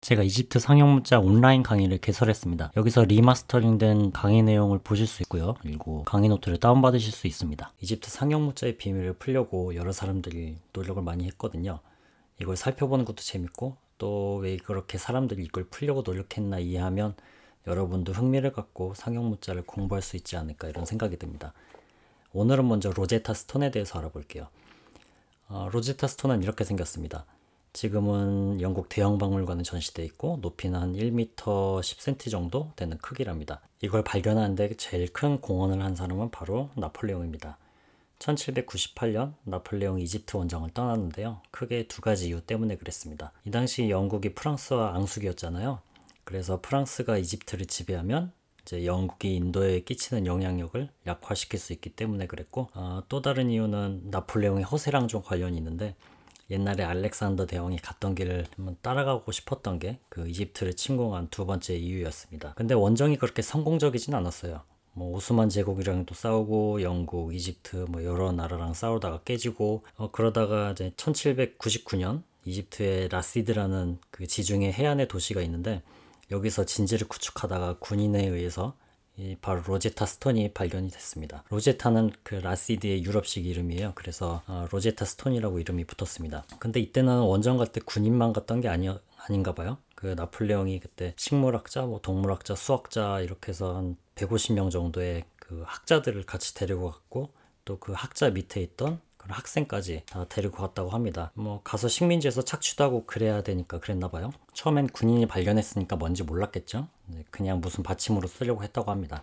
제가 이집트 상형문자 온라인 강의를 개설했습니다. 여기서 리마스터링된 강의 내용을 보실 수 있고요. 그리고 강의 노트를 다운받으실 수 있습니다. 이집트 상형문자의 비밀을 풀려고 여러 사람들이 노력을 많이 했거든요. 이걸 살펴보는 것도 재밌고 또 왜 그렇게 사람들이 이걸 풀려고 노력했나 이해하면 여러분도 흥미를 갖고 상형문자를 공부할 수 있지 않을까 이런 생각이 듭니다. 오늘은 먼저 로제타 스톤에 대해서 알아볼게요. 어, 로제타 스톤은 이렇게 생겼습니다. 지금은 영국 대형 박물관에 전시돼 있고 높이는 한 1m 10cm 정도 되는 크기랍니다. 이걸 발견하는데 제일 큰 공헌을 한 사람은 바로 나폴레옹입니다. 1798년 나폴레옹 이집트 원정을 떠났는데요. 크게 두 가지 이유 때문에 그랬습니다. 이 당시 영국이 프랑스와 앙숙이었잖아요. 그래서 프랑스가 이집트를 지배하면 이제 영국이 인도에 끼치는 영향력을 약화시킬 수 있기 때문에 그랬고 아, 또 다른 이유는 나폴레옹의 허세랑 좀 관련이 있는데 옛날에 알렉산더 대왕이 갔던 길을 한번 따라가고 싶었던 게 그 이집트를 침공한 두 번째 이유였습니다. 근데 원정이 그렇게 성공적이진 않았어요. 뭐 오스만 제국이랑도 싸우고 영국, 이집트 뭐 여러 나라랑 싸우다가 깨지고 어 그러다가 이제 1799년 이집트의 라시드라는 그 지중해 해안의 도시가 있는데 여기서 진지를 구축하다가 군인에 의해서 바로 로제타 스톤이 발견이 됐습니다. 로제타는 그 라시드의 유럽식 이름이에요. 그래서 어, 로제타 스톤이라고 이름이 붙었습니다. 근데 이때는 원정 갈 때 군인만 갔던 게 아니었 아닌가 봐요. 그 나폴레옹이 그때 식물학자, 뭐 동물학자, 수학자 이렇게 해서 한 150명 정도의 그 학자들을 같이 데리고 갔고 또 그 학자 밑에 있던 그런 학생까지 다 데리고 갔다고 합니다. 뭐 가서 식민지에서 착취도 하고 그래야 되니까 그랬나 봐요. 처음엔 군인이 발견했으니까 뭔지 몰랐겠죠. 그냥 무슨 받침으로 쓰려고 했다고 합니다.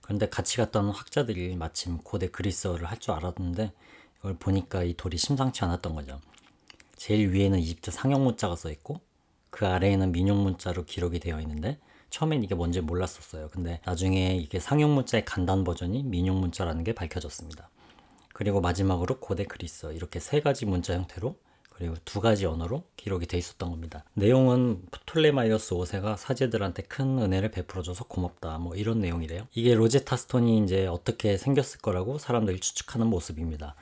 그런데 같이 갔던 학자들이 마침 고대 그리스어를 할 줄 알았는데 이걸 보니까 이 돌이 심상치 않았던 거죠. 제일 위에는 이집트 상형 문자가 써 있고 그 아래에는 민용 문자로 기록이 되어 있는데 처음엔 이게 뭔지 몰랐었어요. 근데 나중에 이게 상형 문자의 간단 버전이 민용 문자라는 게 밝혀졌습니다. 그리고 마지막으로 고대 그리스 어 이렇게 세 가지 문자 형태로 그리고 두 가지 언어로 기록이 돼 있었던 겁니다. 내용은 톨레마이어스 5세가 사제들한테 큰 은혜를 베풀어줘서 고맙다 뭐 이런 내용이래요. 이게 로제타 스톤이 이제 어떻게 생겼을 거라고 사람들이 추측하는 모습입니다.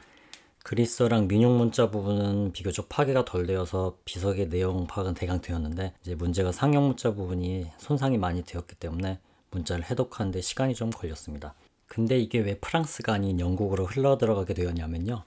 그리스어랑 민용 문자 부분은 비교적 파괴가 덜 되어서 비석의 내용 파악은 대강 되었는데 이제 문제가 상형 문자 부분이 손상이 많이 되었기 때문에 문자를 해독하는데 시간이 좀 걸렸습니다. 근데 이게 왜 프랑스가 아닌 영국으로 흘러들어가게 되었냐면요.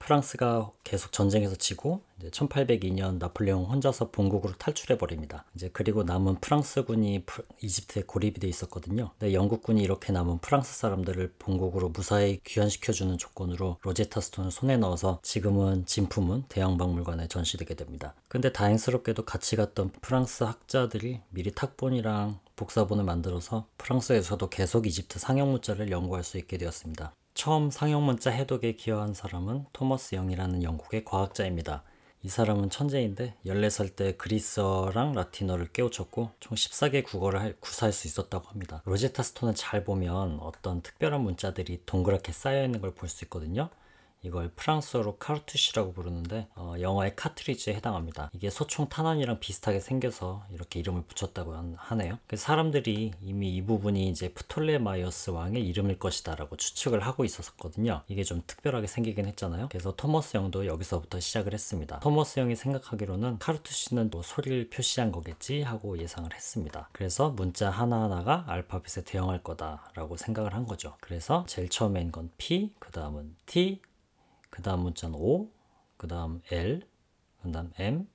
프랑스가 계속 전쟁에서 지고 1802년 나폴레옹 혼자서 본국으로 탈출해 버립니다. 이제 그리고 남은 프랑스군이 이집트에 고립이 돼 있었거든요. 근데 영국군이 이렇게 남은 프랑스 사람들을 본국으로 무사히 귀환시켜 주는 조건으로 로제타 스톤을 손에 넣어서 지금은 진품은 대양박물관에 전시되게 됩니다. 근데 다행스럽게도 같이 갔던 프랑스 학자들이 미리 탁본이랑 복사본을 만들어서 프랑스에서도 계속 이집트 상형 문자를 연구할 수 있게 되었습니다. 처음 상형문자 해독에 기여한 사람은 토머스 영이라는 영국의 과학자입니다. 이 사람은 천재인데 14살 때 그리스어랑 라틴어를 깨우쳤고 총 14개 국어를 구사할 수 있었다고 합니다. 로제타 스톤을 잘 보면 어떤 특별한 문자들이 동그랗게 쌓여 있는 걸 볼 수 있거든요. 이걸 프랑스어로 카르투시라고 부르는데 어, 영화의 카트리지에 해당합니다. 이게 소총 탄환이랑 비슷하게 생겨서 이렇게 이름을 붙였다고 하네요. 사람들이 이미 이 부분이 이제 프톨레마이오스 왕의 이름일 것이다 라고 추측을 하고 있었거든요. 이게 좀 특별하게 생기긴 했잖아요. 그래서 토머스 형도 여기서부터 시작을 했습니다. 토머스 형이 생각하기로는 카르투시는 또 뭐 소리를 표시한 거겠지 하고 예상을 했습니다. 그래서 문자 하나하나가 알파벳에 대응할 거다 라고 생각을 한 거죠. 그래서 제일 처음엔 건 P, 그 다음은 T, 그 다음 문자는 O, 그 다음 L, 그 다음 M,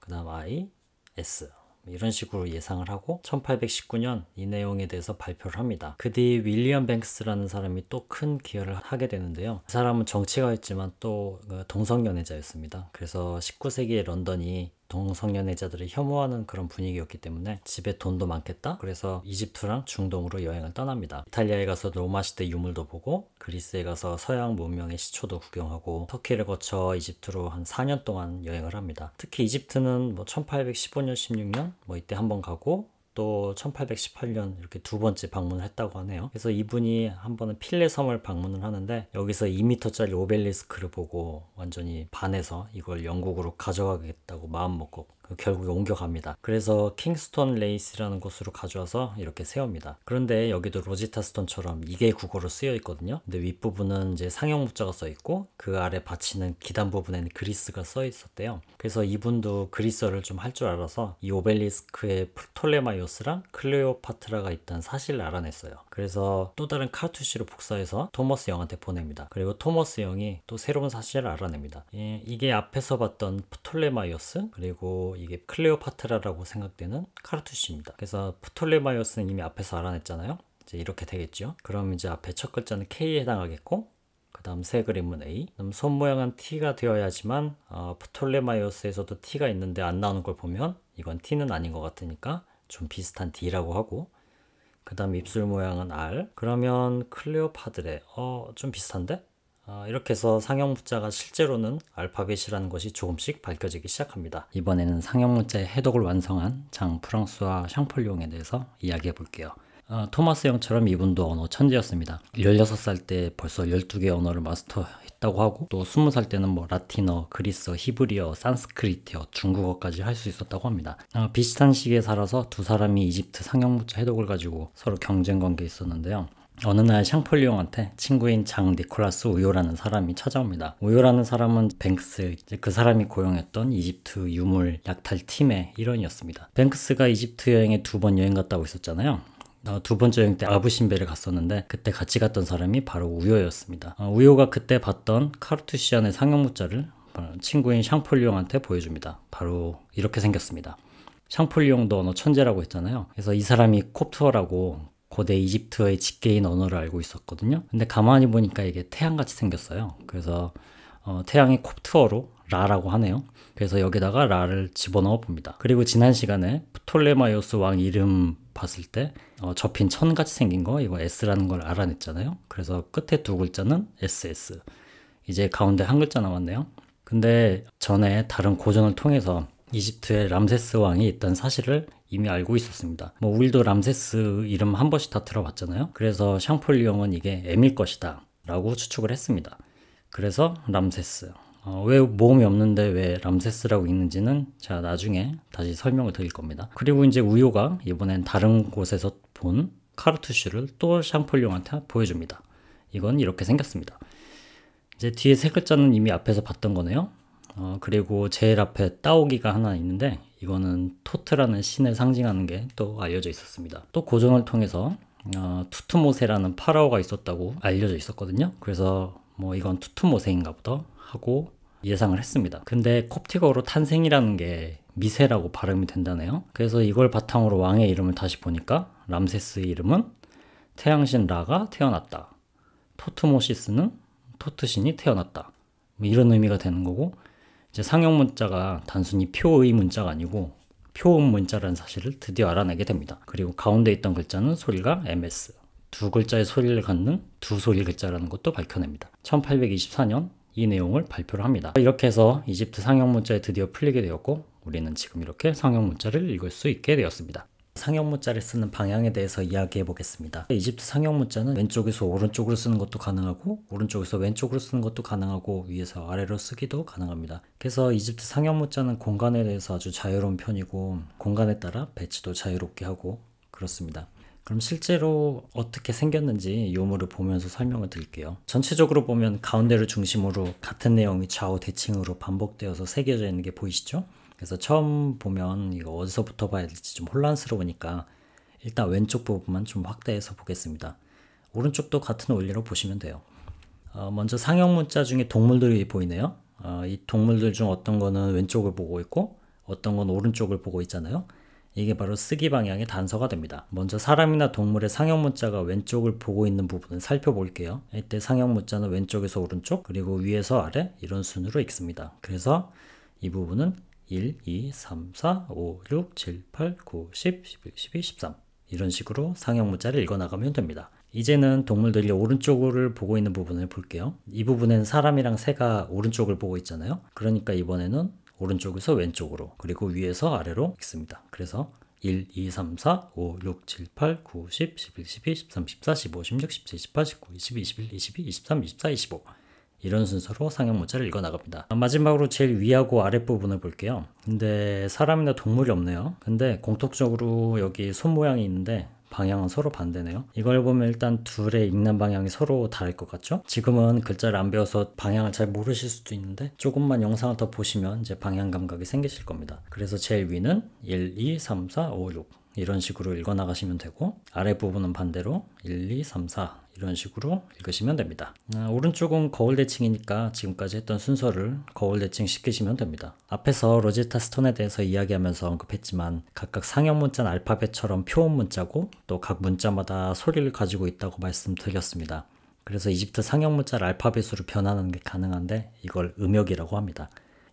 그 다음 I, S. 이런 식으로 예상을 하고 1819년 이 내용에 대해서 발표를 합니다. 그 뒤 윌리엄 뱅스라는 크 사람이 또 큰 기여를 하게 되는데요. 그 사람은 정치가였지만 또 그 동성연애자였습니다. 그래서 19세기의 런던이 동성연애자들이 혐오하는 그런 분위기였기 때문에 집에 돈도 많겠다 그래서 이집트랑 중동으로 여행을 떠납니다 이탈리아에 가서 로마 시대 유물도 보고 그리스에 가서 서양 문명의 시초도 구경하고 터키를 거쳐 이집트로 한 4년 동안 여행을 합니다 특히 이집트는 뭐 1815년 16년 뭐 이때 한번 가고 또 1818년 이렇게 두 번째 방문을 했다고 하네요. 그래서 이분이 한 번은 필레 섬을 방문을 하는데 여기서 2m짜리 오벨리스크를 보고 완전히 반해서 이걸 영국으로 가져가겠다고 마음먹고 그 결국에 옮겨갑니다. 그래서 킹스톤 레이스라는 곳으로 가져와서 이렇게 세웁니다. 그런데 여기도 로지타 스톤처럼 이게 국어로 쓰여 있거든요. 근데 윗부분은 이제 상형 목자가 써 있고 그 아래 받치는 기단 부분에는 그리스가 써 있었대요. 그래서 이분도 그리스어를 좀 할 줄 알아서 이 오벨리스크의 톨레마이오스랑 클레오파트라가 있던 사실을 알아냈어요. 그래서 또 다른 카투시로 복사해서 토머스 영한테 보냅니다. 그리고 토머스 영이 또 새로운 사실을 알아냅니다. 예, 이게 앞에서 봤던 프 톨레마이오스 그리고 이게 클레오파트라라고 생각되는 카르투시입니다. 그래서 프톨레마이오스는 이미 앞에서 알아냈잖아요. 이제 이렇게 되겠죠. 그럼 이제 앞에 첫 글자는 K에 해당하겠고 그 다음 세 그림은 A 그럼 손 모양은 T가 되어야지만 어, 프톨레마이오스에서도 T가 있는데 안 나오는 걸 보면 이건 T는 아닌 것 같으니까 좀 비슷한 D라고 하고 그 다음 입술 모양은 R 그러면 클레오파드레 어좀 비슷한데? 아, 이렇게 해서 상형 문자가 실제로는 알파벳이라는 것이 조금씩 밝혀지기 시작합니다. 이번에는 상형 문자의 해독을 완성한 장 프랑스와 샹폴리옹에 대해서 이야기해 볼게요. 아, 토마스 형처럼 이분도 언어 천재였습니다. 16살 때 벌써 12개 언어를 마스터했다고 하고 또 20살 때는 뭐 라틴어, 그리스어, 히브리어, 산스크리트어, 중국어까지 할 수 있었다고 합니다. 아, 비슷한 시기에 살아서 두 사람이 이집트 상형 문자 해독을 가지고 서로 경쟁 관계에 있었는데요. 어느 날 샹폴리옹한테 친구인 장 니콜라스 우요라는 사람이 찾아옵니다. 우요라는 사람은 뱅크스, 그 사람이 고용했던 이집트 유물 약탈 팀의 일원이었습니다. 뱅크스가 이집트 여행에 두 번 여행 갔다 고 있었잖아요. 어, 두 번째 여행 때 아부신베를 갔었는데 그때 같이 갔던 사람이 바로 우요였습니다. 어, 우요가 그때 봤던 카르투시안의 상형문자를 친구인 샹폴리옹한테 보여줍니다. 바로 이렇게 생겼습니다. 샹폴리옹도 언어 천재라고 했잖아요. 그래서 이 사람이 콥트어라고 고대 이집트의 직계인 언어를 알고 있었거든요. 근데 가만히 보니까 이게 태양같이 생겼어요. 그래서 어, 태양의 콥트어로 라라고 하네요. 그래서 여기다가 라를 집어넣어 봅니다. 그리고 지난 시간에 프톨레마이오스 왕 이름 봤을 때 어, 접힌 천같이 생긴 거 이거 S라는 걸 알아냈잖아요. 그래서 끝에 두 글자는 SS. 이제 가운데 한 글자 남았네요. 근데 전에 다른 고전을 통해서 이집트의 람세스 왕이 있던 사실을 이미 알고 있었습니다. 뭐 우리도 람세스 이름 한 번씩 다 들어봤잖아요. 그래서 샹폴리옹은 이게 M일 것이다 라고 추측을 했습니다. 그래서 람세스. 어, 왜 모음이 없는데 왜 람세스라고 있는지는 제가 나중에 다시 설명을 드릴 겁니다. 그리고 이제 우효가 이번엔 다른 곳에서 본 카르투슈를 또 샹폴리옹한테 보여줍니다. 이건 이렇게 생겼습니다. 이제 뒤에 세 글자는 이미 앞에서 봤던 거네요. 어, 그리고 제일 앞에 따오기가 하나 있는데 이거는 토트라는 신을 상징하는 게 또 알려져 있었습니다. 또 고전을 통해서 어, 투트모세라는 파라오가 있었다고 알려져 있었거든요. 그래서 뭐 이건 투트모세인가 보다 하고 예상을 했습니다. 근데 콥티거로 탄생이라는 게 미세라고 발음이 된다네요. 그래서 이걸 바탕으로 왕의 이름을 다시 보니까 람세스의 이름은 태양신 라가 태어났다. 토트모시스는 토트신이 태어났다. 뭐 이런 의미가 되는 거고 이제 상형 문자가 단순히 표의 문자가 아니고 표음 문자라는 사실을 드디어 알아내게 됩니다. 그리고 가운데 있던 글자는 소리가 ms, 두 글자의 소리를 갖는 두 소리 글자라는 것도 밝혀냅니다. 1824년 이 내용을 발표를 합니다. 이렇게 해서 이집트 상형 문자에 드디어 풀리게 되었고 우리는 지금 이렇게 상형 문자를 읽을 수 있게 되었습니다. 상형문자를 쓰는 방향에 대해서 이야기해 보겠습니다. 이집트 상형문자는 왼쪽에서 오른쪽으로 쓰는 것도 가능하고 오른쪽에서 왼쪽으로 쓰는 것도 가능하고 위에서 아래로 쓰기도 가능합니다. 그래서 이집트 상형문자는 공간에 대해서 아주 자유로운 편이고 공간에 따라 배치도 자유롭게 하고 그렇습니다. 그럼 실제로 어떻게 생겼는지 요물을 보면서 설명을 드릴게요. 전체적으로 보면 가운데를 중심으로 같은 내용이 좌우 대칭으로 반복되어서 새겨져 있는 게 보이시죠? 그래서 처음 보면 이거 어디서부터 봐야 될지 좀 혼란스러우니까 일단 왼쪽 부분만 좀 확대해서 보겠습니다. 오른쪽도 같은 원리로 보시면 돼요. 어, 먼저 상형 문자 중에 동물들이 보이네요. 어, 이 동물들 중 어떤 거는 왼쪽을 보고 있고 어떤 건 오른쪽을 보고 있잖아요. 이게 바로 쓰기 방향의 단서가 됩니다. 먼저 사람이나 동물의 상형 문자가 왼쪽을 보고 있는 부분을 살펴볼게요. 이때 상형 문자는 왼쪽에서 오른쪽 그리고 위에서 아래 이런 순으로 읽습니다. 그래서 이 부분은 1, 2, 3, 4, 5, 6, 7, 8, 9, 10, 11, 12, 13 이런 식으로 상형 문자를 읽어나가면 됩니다. 이제는 동물들이 오른쪽을 보고 있는 부분을 볼게요. 이 부분엔 사람이랑 새가 오른쪽을 보고 있잖아요. 그러니까 이번에는 오른쪽에서 왼쪽으로 그리고 위에서 아래로 읽습니다. 그래서 1, 2, 3, 4, 5, 6, 7, 8, 9, 10, 11, 12, 13, 14, 15, 16, 17, 18, 19, 20, 21, 22, 23, 24, 25 이런 순서로 상형 문자를 읽어 나갑니다. 마지막으로 제일 위하고 아랫부분을 볼게요. 근데 사람이나 동물이 없네요. 근데 공통적으로 여기 손 모양이 있는데 방향은 서로 반대네요. 이걸 보면 일단 둘의 읽는 방향이 서로 다를 것 같죠? 지금은 글자를 안 배워서 방향을 잘 모르실 수도 있는데 조금만 영상을 더 보시면 이제 방향 감각이 생기실 겁니다. 그래서 제일 위는 1, 2, 3, 4, 5, 6 이런 식으로 읽어 나가시면 되고 아랫 부분은 반대로 1, 2, 3, 4 이런 식으로 읽으시면 됩니다. 아, 오른쪽은 거울 대칭이니까 지금까지 했던 순서를 거울 대칭 시키시면 됩니다. 앞에서 로제타 스톤에 대해서 이야기하면서 언급했지만 각각 상형 문자는 알파벳처럼 표음 문자고 또 각 문자마다 소리를 가지고 있다고 말씀드렸습니다. 그래서 이집트 상형 문자를 알파벳으로 변하는게 가능한데 이걸 음역이라고 합니다.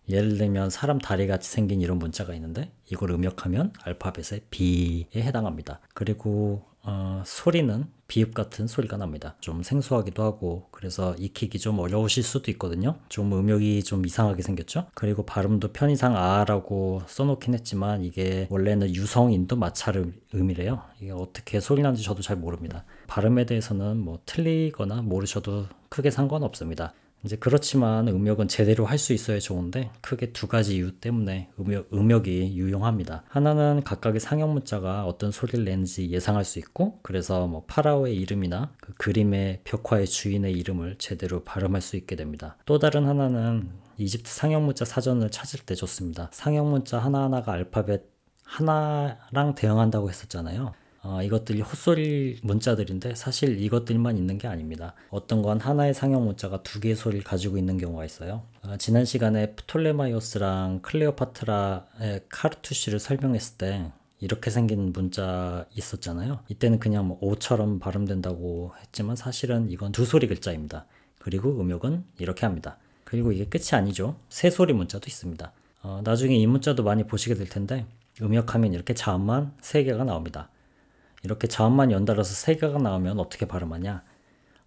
예를 들면 사람 다리같이 생긴 이런 문자가 있는데 이걸 음역하면 알파벳의 B에 해당합니다. 그리고 어, 소리는 비읍 같은 소리가 납니다. 좀 생소하기도 하고 그래서 익히기 좀 어려우실 수도 있거든요. 좀 음역이 좀 이상하게 생겼죠. 그리고 발음도 편의상 아라고 써놓긴 했지만 이게 원래는 유성인도 마찰 음이래요. 이게 어떻게 소리 나는지 저도 잘 모릅니다. 발음에 대해서는 뭐 틀리거나 모르셔도 크게 상관없습니다. 이제 그렇지만 음역은 제대로 할 수 있어야 좋은데 크게 두 가지 이유 때문에 음역, 음역이 유용합니다. 하나는 각각의 상형 문자가 어떤 소리를 내는지 예상할 수 있고 그래서 뭐 파라오의 이름이나 그 그림의 벽화의 주인의 이름을 제대로 발음할 수 있게 됩니다. 또 다른 하나는 이집트 상형 문자 사전을 찾을 때 좋습니다. 상형 문자 하나하나가 알파벳 하나랑 대응한다고 했었잖아요. 어, 이것들이 헛소리 문자들인데 사실 이것들만 있는 게 아닙니다. 어떤 건 하나의 상형 문자가 두 개의 소리를 가지고 있는 경우가 있어요. 어, 지난 시간에 프톨레마이오스랑 클레오파트라의 카르투시를 설명했을 때 이렇게 생긴 문자 있었잖아요. 이때는 그냥 뭐 O처럼 발음된다고 했지만 사실은 이건 두 소리 글자입니다. 그리고 음역은 이렇게 합니다. 그리고 이게 끝이 아니죠. 세 소리 문자도 있습니다. 어, 나중에 이 문자도 많이 보시게 될 텐데 음역하면 이렇게 자음만 세 개가 나옵니다. 이렇게 자음만 연달아서 세 개가 나오면 어떻게 발음하냐?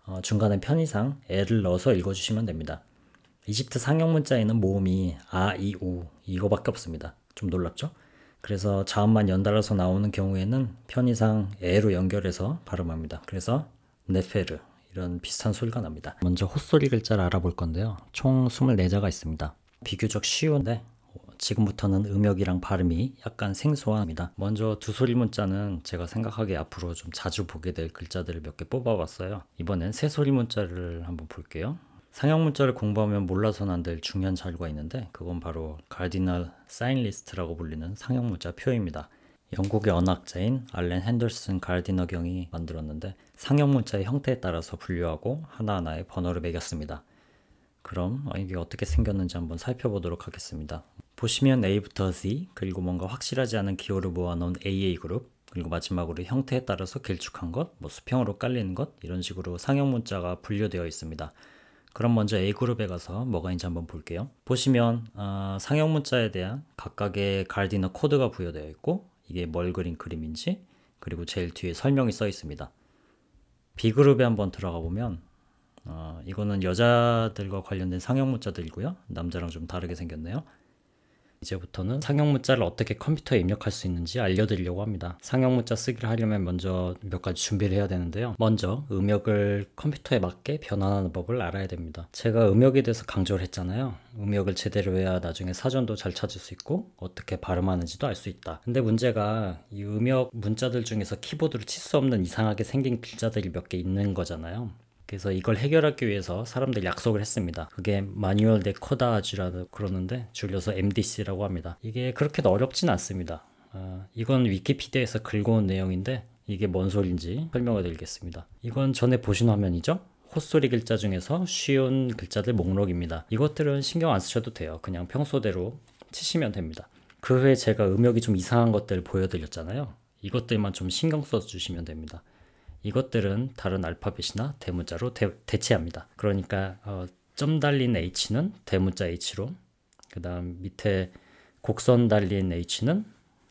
어, 중간에 편의상 애를 넣어서 읽어주시면 됩니다. 이집트 상형 문자에는 모음이 아, 이, 오 이거밖에 없습니다. 좀 놀랍죠? 그래서 자음만 연달아서 나오는 경우에는 편의상 에로 연결해서 발음합니다. 그래서 네페르 이런 비슷한 소리가 납니다. 먼저 헛소리 글자를 알아볼 건데요. 총 24자가 있습니다. 비교적 쉬운데 지금부터는 음역이랑 발음이 약간 생소합니다. 먼저 두소리 문자는 제가 생각하기에 앞으로 좀 자주 보게 될 글자들을 몇 개 뽑아봤어요. 이번엔 새소리 문자를 한번 볼게요. 상형 문자를 공부하면 몰라서는 안 될 중요한 자료가 있는데 그건 바로 가디널 사인 리스트라고 불리는 상형 문자 표입니다. 영국의 언학자인 알렌 핸들슨 가디너 경이 만들었는데 상형 문자의 형태에 따라서 분류하고 하나하나의 번호를 매겼습니다. 그럼 아, 이게 어떻게 생겼는지 한번 살펴보도록 하겠습니다. 보시면 A부터 Z, 그리고 뭔가 확실하지 않은 기호를 모아놓은 AA 그룹, 그리고 마지막으로 형태에 따라서 길쭉한 것, 뭐 수평으로 깔리는 것 이런 식으로 상형 문자가 분류되어 있습니다. 그럼 먼저 A그룹에 가서 뭐가 있는지 한번 볼게요. 보시면 어, 상형 문자에 대한 각각의 갈디너 코드가 부여되어 있고 이게 뭘 그린 그림인지 그리고 제일 뒤에 설명이 써 있습니다. B그룹에 한번 들어가 보면 어, 이거는 여자들과 관련된 상형 문자들이고요. 남자랑 좀 다르게 생겼네요. 이제부터는 상형 문자를 어떻게 컴퓨터에 입력할 수 있는지 알려드리려고 합니다. 상형 문자 쓰기를 하려면 먼저 몇 가지 준비를 해야 되는데요. 먼저 음역을 컴퓨터에 맞게 변환하는 법을 알아야 됩니다. 제가 음역에 대해서 강조를 했잖아요. 음역을 제대로 해야 나중에 사전도 잘 찾을 수 있고 어떻게 발음하는지도 알 수 있다. 근데 문제가 이 음역 문자들 중에서 키보드로 칠 수 없는 이상하게 생긴 글자들이 몇 개 있는 거잖아요. 그래서 이걸 해결하기 위해서 사람들 약속을 했습니다. 그게 마뉴얼 데코다주라고 그러는데 줄여서 MDC라고 합니다. 이게 그렇게 어렵진 않습니다. 아, 이건 위키피디아에서 긁어온 내용인데 이게 뭔 소리인지 설명을 드리겠습니다. 이건 전에 보신 화면이죠? 콧소리 글자 중에서 쉬운 글자들 목록입니다. 이것들은 신경 안 쓰셔도 돼요. 그냥 평소대로 치시면 됩니다. 그 후에 제가 음역이 좀 이상한 것들 보여드렸잖아요. 이것들만 좀 신경 써주시면 됩니다. 이것들은 다른 알파벳이나 대문자로 대, 체합니다 그러니까 어, 점 달린 H는 대문자 H로 그 다음 밑에 곡선 달린 H는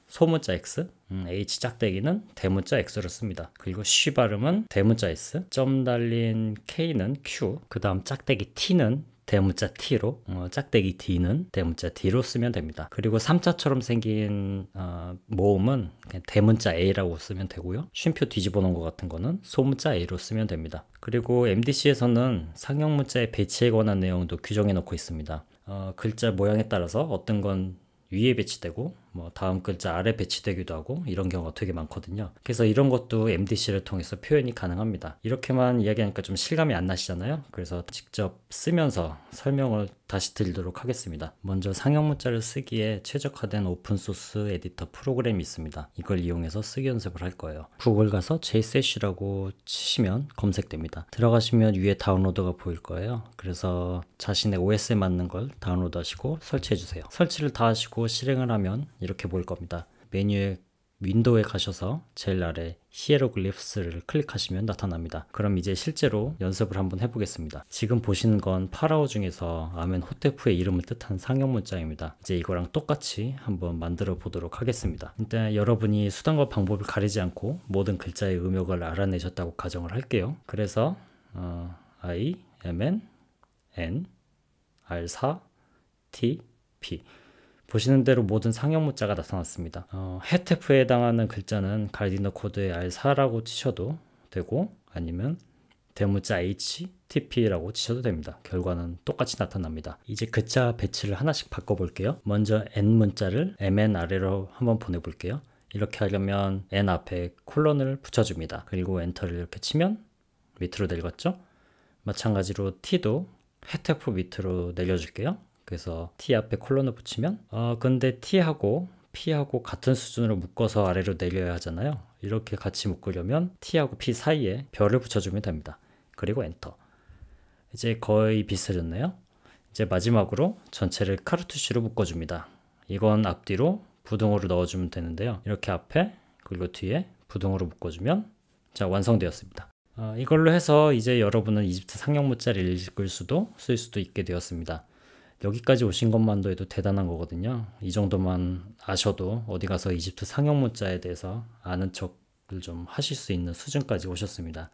소문자 X, 음, H 짝대기는 대문자 x 로 씁니다. 그리고 C 발음은 대문자 S, 점 달린 K는 Q, 그 다음 짝대기 T는 대문자 T로 어, 짝대기 D는 대문자 D로 쓰면 됩니다. 그리고 3자처럼 생긴 어, 모음은 대문자 A라고 쓰면 되고요. 쉼표 뒤집어 놓은 것 같은 거는 소문자 A로 쓰면 됩니다. 그리고 MDC에서는 상형 문자의 배치에 관한 내용도 규정해 놓고 있습니다. 어, 글자 모양에 따라서 어떤 건 위에 배치되고 뭐 다음 글자 아래 배치되기도 하고 이런 경우가 되게 많거든요. 그래서 이런 것도 MDC를 통해서 표현이 가능합니다. 이렇게만 이야기하니까 좀 실감이 안 나시잖아요. 그래서 직접 쓰면서 설명을 다시 드리도록 하겠습니다. 먼저 상형 문자를 쓰기에 최적화된 오픈소스 에디터 프로그램이 있습니다. 이걸 이용해서 쓰기 연습을 할 거예요. 구글 가서 jsash라고 치시면 검색됩니다. 들어가시면 위에 다운로드가 보일 거예요. 그래서 자신의 OS에 맞는 걸 다운로드 하시고 설치해 주세요. 설치를 다 하시고 실행을 하면 이렇게 보일 겁니다. 메뉴에 윈도우에 가셔서 제일 아래 히에로글리프스를 클릭하시면 나타납니다. 그럼 이제 실제로 연습을 한번 해보겠습니다. 지금 보시는 건 파라오 중에서 아멘 호테프의 이름을 뜻한 상형 문자입니다. 이제 이거랑 똑같이 한번 만들어 보도록 하겠습니다. 일단 여러분이 수단과 방법을 가리지 않고 모든 글자의 음역을 알아내셨다고 가정을 할게요. 그래서 어, I, M, N, N, R, 4, T, P 보시는 대로 모든 상형 문자가 나타났습니다. 어, 해태프에 해당하는 글자는 가디너 코드의 R4라고 치셔도 되고 아니면 대문자 HTP라고 치셔도 됩니다. 결과는 똑같이 나타납니다. 이제 글자 배치를 하나씩 바꿔볼게요. 먼저 N 문자를 MN 아래로 한번 보내볼게요. 이렇게 하려면 N 앞에 콜론을 붙여줍니다. 그리고 엔터를 이렇게 치면 밑으로 내려갔죠? 마찬가지로 T도 해태프 밑으로 내려줄게요. 그래서 t 앞에 콜론을 붙이면 어 근데 t하고 p하고 같은 수준으로 묶어서 아래로 내려야 하잖아요. 이렇게 같이 묶으려면 t하고 p 사이에 별을 붙여주면 됩니다. 그리고 엔터. 이제 거의 비슷해졌네요. 이제 마지막으로 전체를 카르투시로 묶어줍니다. 이건 앞뒤로 부등호를 넣어주면 되는데요. 이렇게 앞에 그리고 뒤에 부등호로 묶어주면 자 완성되었습니다. 어, 이걸로 해서 이제 여러분은 이집트 상형문자를 읽을 수도 쓸 수도 있게 되었습니다. 여기까지 오신 것만도 해도 대단한 거거든요. 이 정도만 아셔도 어디 가서 이집트 상형 문자에 대해서 아는 척을 좀 하실 수 있는 수준까지 오셨습니다.